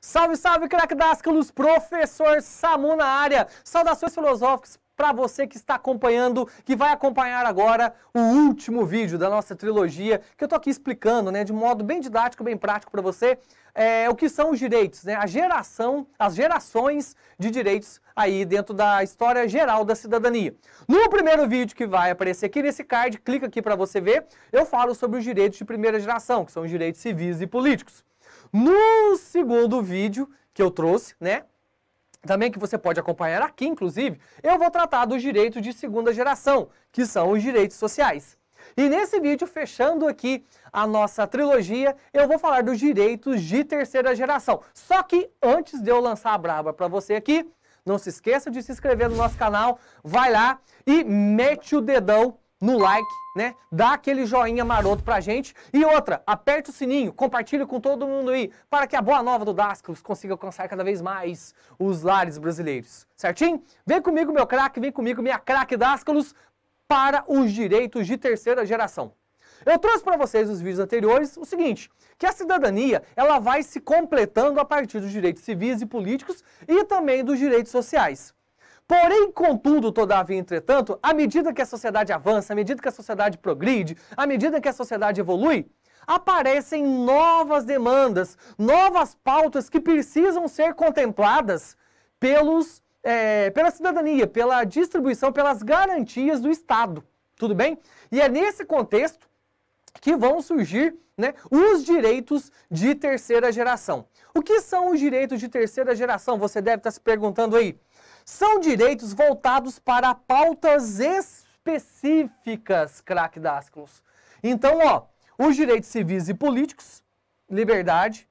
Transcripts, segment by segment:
Salve, salve, craque dascalos, professor Samu na área. Saudações filosóficas para você que está acompanhando, que vai acompanhar agora o último vídeo da nossa trilogia, que eu estou aqui explicando, né, de modo bem didático, bem prático para você, é, o que são os direitos, né, a geração, as gerações de direitos aí dentro da história geral da cidadania. No primeiro vídeo que vai aparecer aqui nesse card, clica aqui para você ver, eu falo sobre os direitos de primeira geração, que são os direitos civis e políticos no segundo vídeo que eu trouxe, né? Também que você pode acompanhar aqui, inclusive, eu vou tratar dos direitos de segunda geração, que são os direitos sociais. E nesse vídeo, fechando aqui a nossa trilogia, eu vou falar dos direitos de terceira geração. Só que antes de eu lançar a braba para você aqui, não se esqueça de se inscrever no nosso canal, vai lá e mete o dedão no like, né? Dá aquele joinha maroto pra gente. E outra, aperta o sininho, compartilha com todo mundo aí, para que a boa nova do Dascos consiga alcançar cada vez mais os lares brasileiros. Certinho? Vem comigo, meu craque, vem comigo, minha craque Dascalos, para os direitos de terceira geração. Eu trouxe para vocês nos vídeos anteriores o seguinte, que a cidadania ela vai se completando a partir dos direitos civis e políticos e também dos direitos sociais. Porém, contudo, todavia, entretanto, à medida que a sociedade avança, à medida que a sociedade progride, à medida que a sociedade evolui, aparecem novas demandas, novas pautas que precisam ser contempladas pelos, é, pela cidadania, pela distribuição, pelas garantias do Estado. Tudo bem? E é nesse contexto que vão surgir né, os direitos de terceira geração. O que são os direitos de terceira geração? Você deve estar se perguntando aí. São direitos voltados para pautas específicas, craque Dasclos. Então, ó, os direitos civis e políticos, liberdade,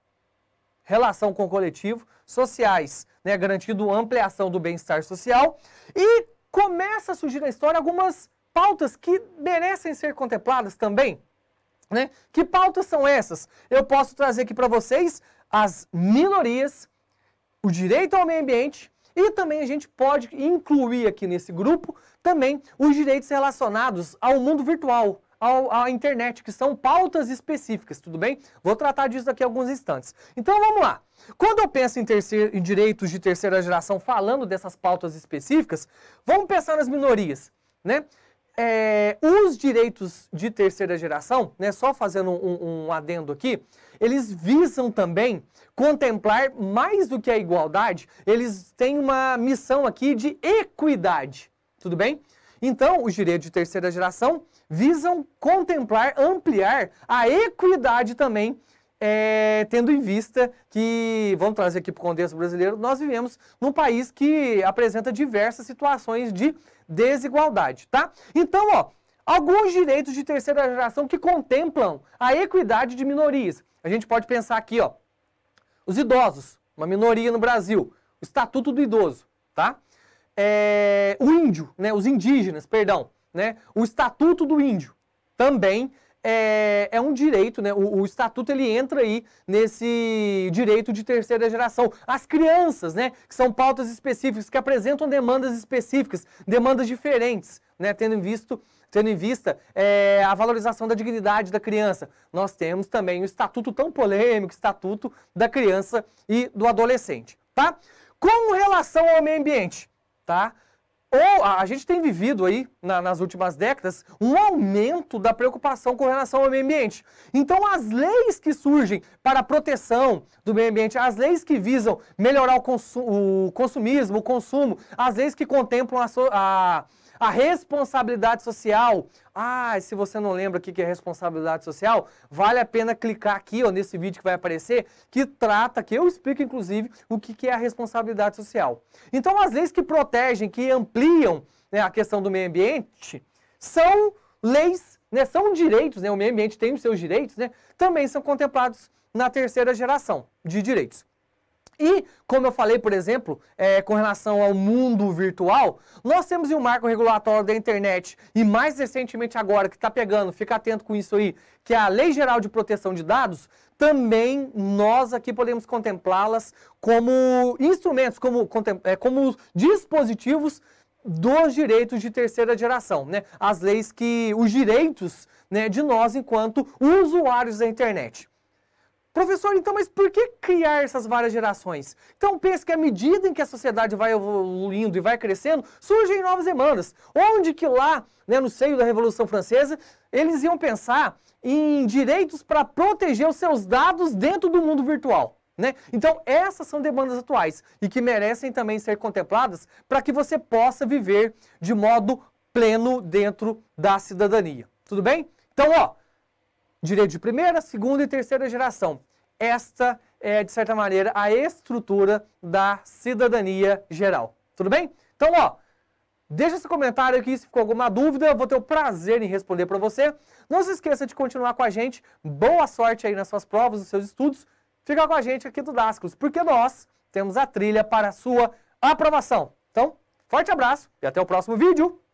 relação com o coletivo, sociais, né, garantido ampliação do bem-estar social, e começa a surgir na história algumas pautas que merecem ser contempladas também. Né? Que pautas são essas? Eu posso trazer aqui para vocês as minorias, o direito ao meio ambiente, e também a gente pode incluir aqui nesse grupo também os direitos relacionados ao mundo virtual, ao, à internet, que são pautas específicas, tudo bem? Vou tratar disso daqui a alguns instantes. Então vamos lá. Quando eu penso em, terceiro, em direitos de terceira geração falando dessas pautas específicas, vamos pensar nas minorias, né? é, os direitos de terceira geração, né, só fazendo um, um adendo aqui, eles visam também contemplar mais do que a igualdade, eles têm uma missão aqui de equidade, tudo bem? Então, os direitos de terceira geração visam contemplar, ampliar a equidade também, é, tendo em vista que, vamos trazer aqui para o contexto brasileiro, nós vivemos num país que apresenta diversas situações de desigualdade, tá? Então, ó, alguns direitos de terceira geração que contemplam a equidade de minorias. A gente pode pensar aqui, ó, os idosos, uma minoria no Brasil, o Estatuto do Idoso, tá? É, o índio, né, os indígenas, perdão, né, o Estatuto do Índio também é, é um direito, né? O, o, estatuto ele entra aí nesse direito de terceira geração. As crianças, né? Que são pautas específicas, que apresentam demandas específicas, demandas diferentes, né? Tendo visto tendo em vista é, a valorização da dignidade da criança. Nós temos também o estatuto tão polêmico, estatuto da criança e do adolescente, tá? Com relação ao meio ambiente, tá? Ou a gente tem vivido aí, na, nas últimas décadas, um aumento da preocupação com relação ao meio ambiente. Então, as leis que surgem para a proteção do meio ambiente, as leis que visam melhorar o, consu o consumismo, o consumo, as leis que contemplam a, so a a responsabilidade social. Ah, se você não lembra o que é responsabilidade social, vale a pena clicar aqui ó, nesse vídeo que vai aparecer, que trata, que eu explico inclusive, o que é a responsabilidade social. Então, as leis que protegem, que ampliam né, a questão do meio ambiente, são leis, né, são direitos, né, o meio ambiente tem os seus direitos, né, também são contemplados na terceira geração de direitos. E, como eu falei, por exemplo, é, com relação ao mundo virtual, nós temos um marco regulatório da internet e mais recentemente agora, que está pegando, fica atento com isso aí, que é a Lei Geral de Proteção de Dados, também nós aqui podemos contemplá-las como instrumentos, como, é, como dispositivos dos direitos de terceira geração, né? As leis que, os direitos né, de nós enquanto usuários da internet. Professor, então, mas por que criar essas várias gerações? Então, pense que à medida em que a sociedade vai evoluindo e vai crescendo, surgem novas demandas. Onde que lá, né, no seio da Revolução Francesa, eles iam pensar em direitos para proteger os seus dados dentro do mundo virtual. Né? Então, essas são demandas atuais e que merecem também ser contempladas para que você possa viver de modo pleno dentro da cidadania. Tudo bem? Então, ó, direito de primeira, segunda e terceira geração. Esta é, de certa maneira, a estrutura da cidadania geral. Tudo bem? Então, ó, deixa seu comentário aqui se ficou alguma dúvida, eu vou ter o prazer em responder para você. Não se esqueça de continuar com a gente. Boa sorte aí nas suas provas, nos seus estudos. Fica com a gente aqui do Dascos, porque nós temos a trilha para a sua aprovação. Então, forte abraço e até o próximo vídeo.